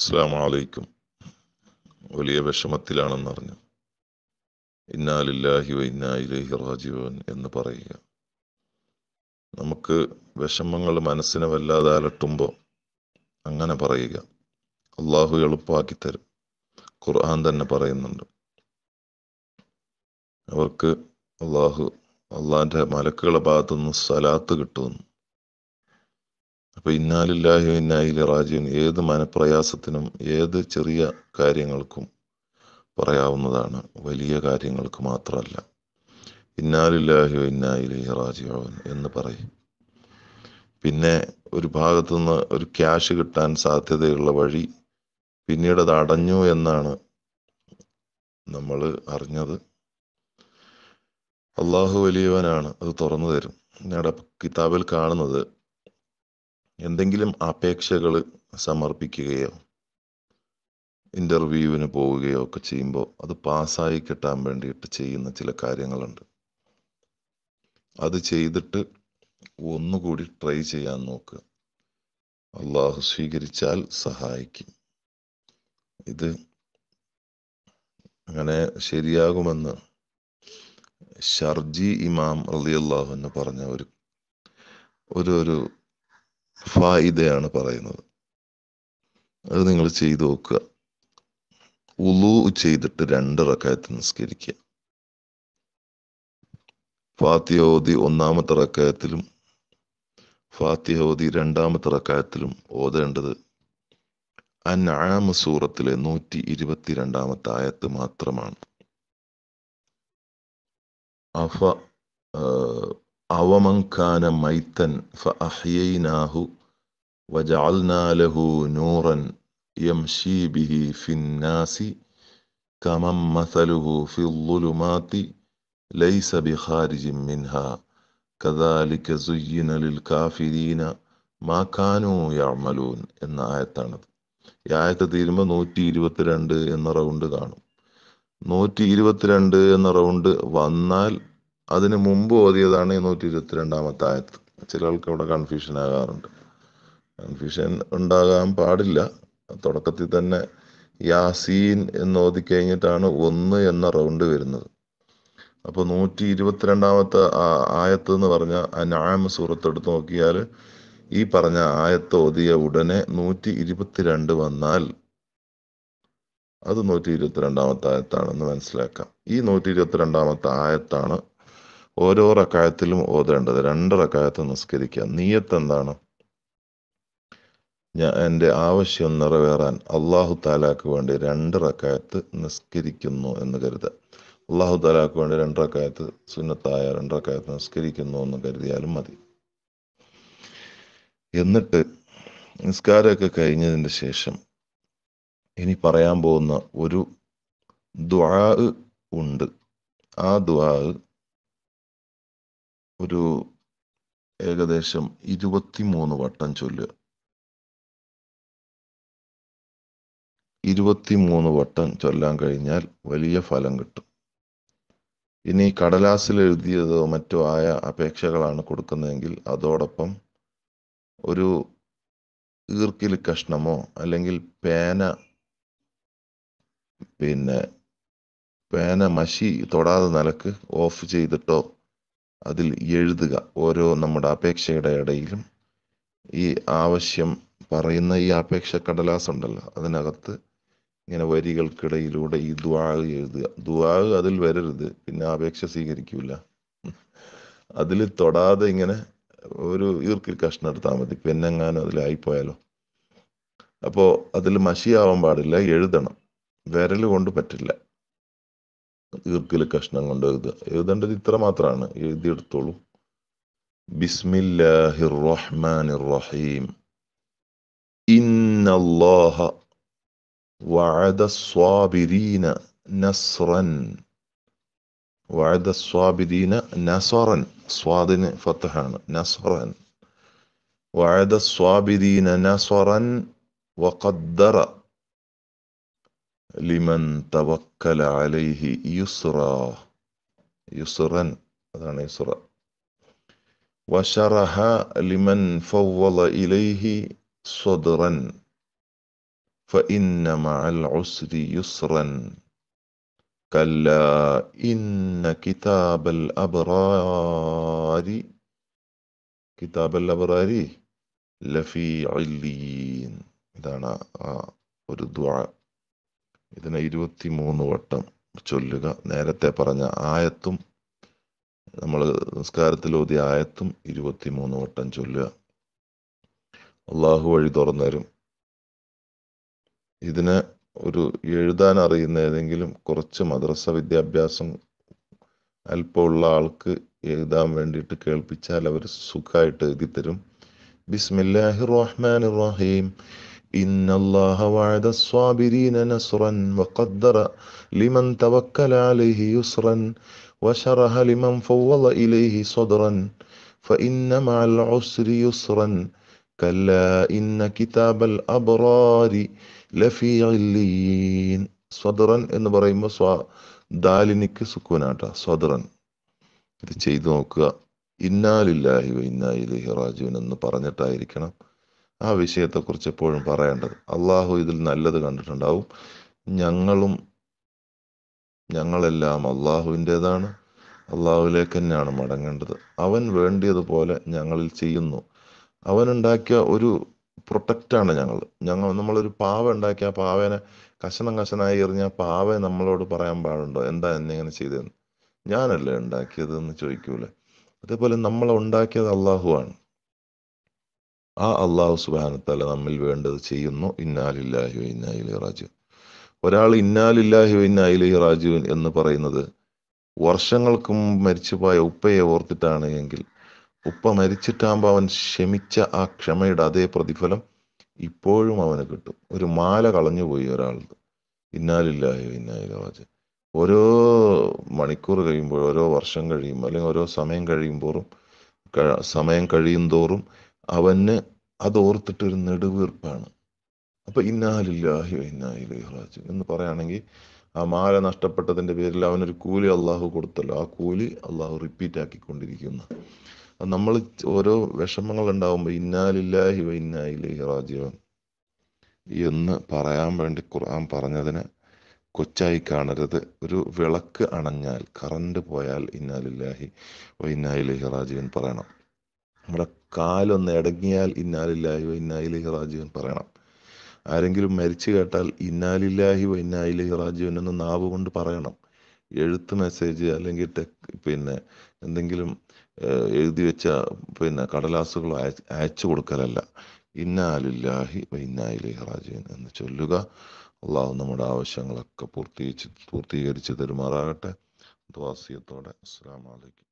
അസ്ലാമലൈക്കും വലിയ വിഷമത്തിലാണെന്നറിഞ്ഞു ഇന്നാലില്ലാഹി ഇന്നായി റാജീവൻ എന്ന് പറയുക നമുക്ക് വിഷമങ്ങൾ മനസ്സിനെ വല്ലാതെ അലട്ടുമ്പോൾ അങ്ങനെ പറയുക അള്ളാഹു എളുപ്പമാക്കി തരും ഖുർആൻ തന്നെ പറയുന്നുണ്ട് അവർക്ക് അള്ളാഹു അള്ളാഹിൻ്റെ മലക്കുകളുടെ ഭാഗത്തുനിന്ന് സലാത്ത് കിട്ടുമെന്ന് അപ്പോൾ ഇന്നാലില്ലാഹു ഇന്നായിലി റാജീൻ ഏത് മനപ്രയാസത്തിനും ഏത് ചെറിയ കാര്യങ്ങൾക്കും പറയാവുന്നതാണ് വലിയ കാര്യങ്ങൾക്ക് മാത്രമല്ല ഇന്നാലില്ലാഹു ഇന്നായിലി റാജിയോൻ എന്ന് പറയും പിന്നെ ഒരു ഭാഗത്തുനിന്ന് ഒരു ക്യാഷ് കിട്ടാൻ സാധ്യതയുള്ള വഴി പിന്നീട് അത് അടഞ്ഞു എന്നാണ് നമ്മൾ അറിഞ്ഞത് അള്ളാഹു വലിയവനാണ് അത് തുറന്നു തരും പിന്നീട് കിതാബിൽ കാണുന്നത് എന്തെങ്കിലും അപേക്ഷകൾ സമർപ്പിക്കുകയോ ഇൻ്റർവ്യൂവിന് പോവുകയോ ഒക്കെ ചെയ്യുമ്പോൾ അത് പാസ്സായി കിട്ടാൻ വേണ്ടിയിട്ട് ചെയ്യുന്ന ചില കാര്യങ്ങളുണ്ട് അത് ചെയ്തിട്ട് ഒന്നുകൂടി ട്രൈ ചെയ്യാൻ നോക്കുക അള്ളാഹു സ്വീകരിച്ചാൽ സഹായിക്കും ഇത് അങ്ങനെ ശരിയാകുമെന്ന് ഷർജി ഇമാം റലിയല്ലാഹു എന്ന് പറഞ്ഞ ഒരു ഒരു ഒരു ഫായിദയാണ് പറയുന്നത് അത് നിങ്ങൾ ചെയ്തു നോക്കുക ഉളു ചെയ്തിട്ട് രണ്ട് റക്കായത്ത് നിസ്കരിക്കുക ഫാത്തിഹോദി ഒന്നാമത്തെ റക്കായത്തിലും ഫാത്തിഹോദി രണ്ടാമത്തെ റക്കായത്തിലും ഓതേണ്ടത് അൻആമ സൂറത്തിലെ നൂറ്റി രണ്ടാമത്തെ ആയത്ത് മാത്രമാണ് അഫ അവമങ്കാന കാന മൈത്തൻ ഫഅഹ്യൈനാഹു വജഅൽനാ ലഹു നൂറൻ യംശി ബിഹി ഫിന്നാസി കമം മസലുഹു ഫിദ്ദുലുമാതി ലൈസ ബിഖാരിജിൻ മിൻഹാ കദാലിക സുയ്യിന ലിൽ കാഫിരീന മാ കാനു യഅമലൂൻ എന്ന ആയത്താണത് ഈ ആയത്ത് തീരുമ്പോൾ നൂറ്റി ഇരുപത്തിരണ്ട് എന്ന റൗണ്ട് കാണും നൂറ്റി ഇരുപത്തിരണ്ട് എന്ന റൗണ്ട് വന്നാൽ അതിന് മുമ്പ് ഓതിയതാണ് ഈ ഇരുപത്തി രണ്ടാമത്തെ ആയത്ത് ചില ആൾക്ക് കൺഫ്യൂഷൻ ആകാറുണ്ട് കൺഫ്യൂഷൻ ഉണ്ടാകാൻ പാടില്ല തുടക്കത്തിൽ തന്നെ യാസീൻ എന്ന് ഓതിക്കഴിഞ്ഞിട്ടാണ് ഒന്ന് എന്ന റൗണ്ട് വരുന്നത് അപ്പോൾ നൂറ്റി ഇരുപത്തിരണ്ടാമത്തെ ആയത്ത് എന്ന് പറഞ്ഞ നാമ സൂറത്ത് എടുത്ത് നോക്കിയാൽ ഈ പറഞ്ഞ ആയത്ത് ഓതിയ ഉടനെ നൂറ്റി ഇരുപത്തിരണ്ട് വന്നാൽ അത് നൂറ്റി ഇരുപത്തിരണ്ടാമത്തെ ആയത്താണെന്ന് മനസ്സിലാക്കാം ഈ നൂറ്റി ഇരുപത്തിരണ്ടാമത്തെ ആയത്താണ് ഓരോ റക്കായത്തിലും ഓതേണ്ടത് രണ്ട് റക്കായത്ത് നിസ്കരിക്കുക നീയത്ത് എന്താണ് ഞാൻ എൻ്റെ ആവശ്യം നിറവേറാൻ അള്ളാഹു താലാക്ക് വേണ്ടി രണ്ട് റക്കായത്ത് നിസ്കരിക്കുന്നു എന്ന് കരുതുക അള്ളാഹു താലാക്ക് വേണ്ടി രണ്ട് റക്കായത്ത് സുന്നത്തായ രണ്ട് റക്കായത്ത് നിസ്കരിക്കുന്നു എന്ന് കരുതിയാലും മതി എന്നിട്ട് നിസ്കാരമൊക്കെ കഴിഞ്ഞതിന് ശേഷം ഇനി പറയാൻ പോകുന്ന ഒരു ദ്വാ ഉണ്ട് ആ ദ്വാ ഒരു ഏകദേശം ഇരുപത്തിമൂന്ന് വട്ടം ചൊല്ലുക ഇരുപത്തിമൂന്ന് വട്ടം ചൊല്ലാൻ കഴിഞ്ഞാൽ വലിയ ഫലം കിട്ടും ഇനി കടലാസിൽ എഴുതിയതോ മറ്റോ ആയ അപേക്ഷകളാണ് കൊടുക്കുന്നതെങ്കിൽ അതോടൊപ്പം ഒരു ഈർക്കിൽ കഷ്ണമോ അല്ലെങ്കിൽ പേന പിന്നെ പേന മഷി തൊടാതെ നിലക്ക് ഓഫ് ചെയ്തിട്ടോ അതിൽ എഴുതുക ഓരോ നമ്മുടെ അപേക്ഷയുടെ ഇടയിലും ഈ ആവശ്യം പറയുന്ന ഈ അപേക്ഷ കടലാസ് ഉണ്ടല്ലോ അതിനകത്ത് ഇങ്ങനെ വരികൾക്കിടയിലൂടെ ഈ ദ്വാഗ് എഴുതുക ദ്വാഗ് അതിൽ വരരുത് പിന്നെ അപേക്ഷ സ്വീകരിക്കൂല അതിൽ തൊടാതെ ഇങ്ങനെ ഒരു ഈർക്കിൽ കഷ്ണം എടുത്താൽ മതി പിന്നെങ്ങാനും അതിലായിപ്പോയാലോ അപ്പോൾ അതിൽ മഷിയാവാൻ പാടില്ല എഴുതണം വിരൽ കൊണ്ട് പറ്റില്ല ഇതൊക്കെ കഷ്ണം കൊണ്ട് എഴുത എഴുതേണ്ടത് ഇത്ര മാത്രമാണ് എടുത്തോളൂ ബിസ്മില്ലാഹിർ റഹ്മാനിർ റഹീം ഇന്നല്ലാഹ വഅദ സ്വാബിരീന നസ്റൻ വഅദ സ്വാബിരീന നസ്റൻ സ്വാദിന് ഫത്ഹാണ് നസ്റൻ വഅദ സ്വാബിരീന നസ്റൻ വഖദ്ദറ لمن توكل عليه يسرا يسرا هذا يسرا وشرح لمن فوض إليه صدرا فإن مع العسر يسرا كلا إن كتاب الأبرار كتاب الأبرار لفي عليين أنا ആ الدعاء ഇതിനെ ഇരുപത്തി മൂന്ന് വട്ടം ചൊല്ലുക നേരത്തെ പറഞ്ഞ ആയത്തും നമ്മൾ നിസ്കാരത്തിൽ ഓതിയ ആയത്തും ഇരുപത്തി മൂന്ന് വട്ടം ചൊല്ലുക അള്ളാഹു വഴി തുറന്നരും ഇതിന് ഒരു എഴുതാൻ അറിയുന്ന ഏതെങ്കിലും കുറച്ച് മദ്രസ വിദ്യാഭ്യാസം അല്പമുള്ള ആൾക്ക് എഴുതാൻ വേണ്ടിയിട്ട് കേൾപ്പിച്ചാൽ അവർ സുഖമായിട്ട് എഴുതി തരും ബിസ്മില്ലാഹി റഹ്മാൻ റഹീം إن الله وعد الصابرين نصرا وقدر لمن توكل عليه يسرا وشرح لمن فوض إليه صدرا فإن مع العسر يسرا كلا إن كتاب الأبرار لفي عليين സ്വദറൻ എന്ന് പറയുമ്പോൾ സ്വ ദാലിനിക്ക് സുക്കൂനാട്ട സ്വദറൻ ഇത് ചെയ്തു നോക്കുക ഇന്നാലില്ലാഹി ഇന്നായി റാജുവിൻ എന്ന് പറഞ്ഞിട്ടായിരിക്കണം ആ വിഷയത്തെക്കുറിച്ച് എപ്പോഴും പറയേണ്ടത് അള്ളാഹു ഇതിൽ നല്ലത് കണ്ടിട്ടുണ്ടാവും ഞങ്ങളും ഞങ്ങളെല്ലാം അള്ളാഹുവിൻ്റേതാണ് അള്ളാഹുവിലേക്ക് തന്നെയാണ് മടങ്ങേണ്ടത് അവൻ വേണ്ടിയതുപോലെ ഞങ്ങളിൽ ചെയ്യുന്നു അവനുണ്ടാക്കിയ ഒരു പ്രൊട്ടക്റ്റാണ് ഞങ്ങൾ ഞങ്ങൾ നമ്മളൊരു പാവ ഉണ്ടാക്കിയ പാവേനെ കഷണം കഷണമായി എറിഞ്ഞ പാവ നമ്മളോട് പറയാൻ പാടുണ്ടോ എന്താ എന്നെ ഇങ്ങനെ ചെയ്തതെന്ന് ഞാനല്ലേ ഉണ്ടാക്കിയത് എന്ന് ചോദിക്കൂലേ അതേപോലെ നമ്മളെ ഉണ്ടാക്കിയത് അള്ളാഹുവാണ് ആ അള്ളാഹു സുബാനത്താല നമ്മിൽ വേണ്ടത് ചെയ്യുന്നു ഇന്നാലില്ലാഹു ഇന്നായിലി റാജു ഒരാൾ ഇന്നാലില്ലാഹു ഇന്നായിലി റാജു എന്ന് പറയുന്നത് വർഷങ്ങൾക്ക് മരിച്ചുപോയ ഉപ്പയെ ഓർത്തിട്ടാണ് എങ്കിൽ ഉപ്പ മരിച്ചിട്ടാകുമ്പോൾ അവൻ ക്ഷമിച്ച ആ ക്ഷമയുടെ അതേ പ്രതിഫലം ഇപ്പോഴും അവന് കിട്ടും ഒരു മാല കളഞ്ഞുപോയി ഒരാളത് ഇന്നാലില്ലാഹു ഇന്നായിലി റാജു ഓരോ മണിക്കൂർ കഴിയുമ്പോൾ ഓരോ വർഷം കഴിയുമ്പോൾ അല്ലെങ്കിൽ ഓരോ സമയം കഴിയുമ്പോഴും സമയം കഴിയും തോറും അവന് അതോർത്തിട്ടൊരു നെടുവീർപ്പാണ് അപ്പോൾ ഇന്നാലില്ലാഹി ഇന്നായിലേഹ്റാജു എന്ന് പറയുകയാണെങ്കിൽ ആ മാല നഷ്ടപ്പെട്ടതിൻ്റെ പേരിൽ അവനൊരു കൂലി അള്ളാഹു കൊടുത്തല്ലോ ആ കൂലി അള്ളാഹു റിപ്പീറ്റ് ആക്കിക്കൊണ്ടിരിക്കുന്നു നമ്മൾ ഓരോ വിഷമങ്ങൾ ഉണ്ടാകുമ്പോൾ ഇന്നാലില്ലാഹി വ ഇന്നായിലേഹ്റാജുവൻ എന്ന് പറയാൻ വേണ്ടി ഖുർആൻ പറഞ്ഞതിനെ കൊച്ചായി കാണരുത് ഒരു വിളക്ക് അണഞ്ഞാൽ കറണ്ട് പോയാൽ ഇന്നാലില്ലാഹി വൈനായിലി റാജീവൻ പറയണം നമ്മുടെ കാലൊന്ന് ഇടങ്ങിയാൽ ഇന്നാലില്ലാഹി ഇന്നായിലഹി റാജീവൻ പറയണം ആരെങ്കിലും മരിച്ചു കേട്ടാൽ ഇന്നാലില്ലാഹി ഇന്നായിലഹി റാജീവൻ എന്ന് നാവ് കൊണ്ട് പറയണം എഴുത്ത് മെസ്സേജ് അല്ലെങ്കിൽ ടെക് പിന്നെ എന്തെങ്കിലും എഴുതി വെച്ച പിന്നെ കടലാസുകൾ അയച്ചു കൊടുക്കലല്ല ഇന്നാലില്ലാഹി ഇന്നായിലഹി റാജീവൻ എന്ന് ചൊല്ലുക അള്ളാഹു നമ്മുടെ ആവശ്യങ്ങളൊക്കെ പൂർത്തീകരിച്ച് പൂർത്തീകരിച്ച് തരുമാറാകട്ടെ ദ്വാസിയത്തോടെ അസ്സാം വലൈക്കും